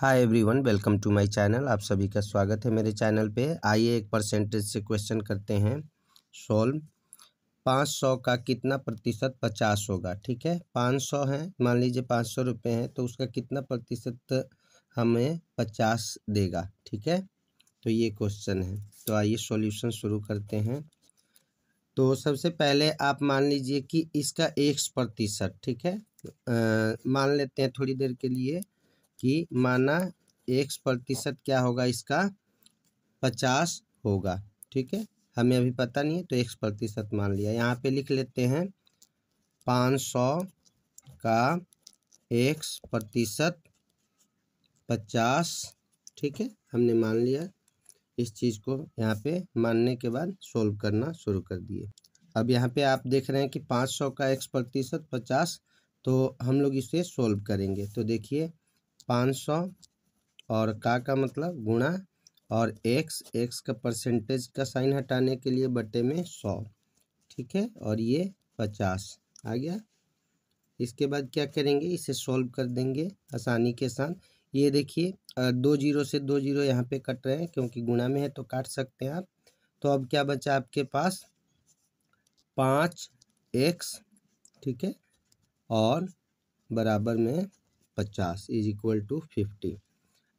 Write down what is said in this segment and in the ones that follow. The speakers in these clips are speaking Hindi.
hi everyone welcome to my channel आप सभी का स्वागत है मेरे चैनल पे आइए एक परसेंटेज से क्वेश्चन करते हैं सोल्व पाँच सौ का कितना प्रतिशत पचास होगा ठीक है पाँच सौ है मान लीजिए पाँच सौ रुपये हैं तो उसका कितना प्रतिशत हमें पचास देगा ठीक है तो ये क्वेश्चन है तो आइए सॉल्यूशन शुरू करते हैं तो सबसे पहले आप मान लीजिए कि इसका एक प्रतिशत ठीक है आ, मान लेते हैं थोड़ी देर के लिए कि माना एक प्रतिशत क्या होगा इसका पचास होगा ठीक है हमें अभी पता नहीं है तो एक्स प्रतिशत मान लिया यहाँ पे लिख लेते हैं पाँच सौ का एक्स प्रतिशत पचास ठीक है हमने मान लिया इस चीज़ को यहाँ पे मानने के बाद सोल्व करना शुरू कर दिए अब यहाँ पे आप देख रहे हैं कि पाँच सौ का एक्स प्रतिशत पचास तो हम लोग इसे सोल्व करेंगे तो देखिए पाँच सौ और का का मतलब गुणा और एक्स एक्स का परसेंटेज का साइन हटाने के लिए बटे में सौ ठीक है और ये पचास आ गया इसके बाद क्या करेंगे इसे सॉल्व कर देंगे आसानी के साथ ये देखिए दो जीरो से दो जीरो यहाँ पे कट रहे हैं क्योंकि गुणा में है तो काट सकते हैं आप तो अब क्या बचा आपके पास पाँच एक्स ठीक है और बराबर में पचास इज इक्वल टू फिफ्टी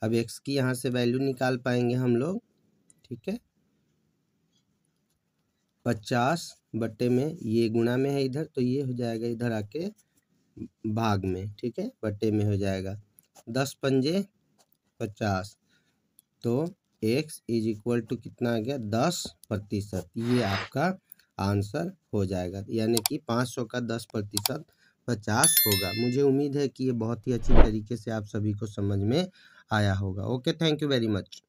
अब एक्स की यहाँ से वैल्यू निकाल पाएंगे हम लोग ठीक है पचास बटे में ये गुणा में है इधर तो ये हो जाएगा इधर आके भाग में ठीक है बटे में हो जाएगा दस पंजे पचास तो एक्स इज इक्वल टू कितना आ गया दस प्रतिशत ये आपका आंसर हो जाएगा यानी कि पाँच सौ का दस प्रतिशत पचास होगा मुझे उम्मीद है कि ये बहुत ही अच्छी तरीके से आप सभी को समझ में आया होगा okay thank you very much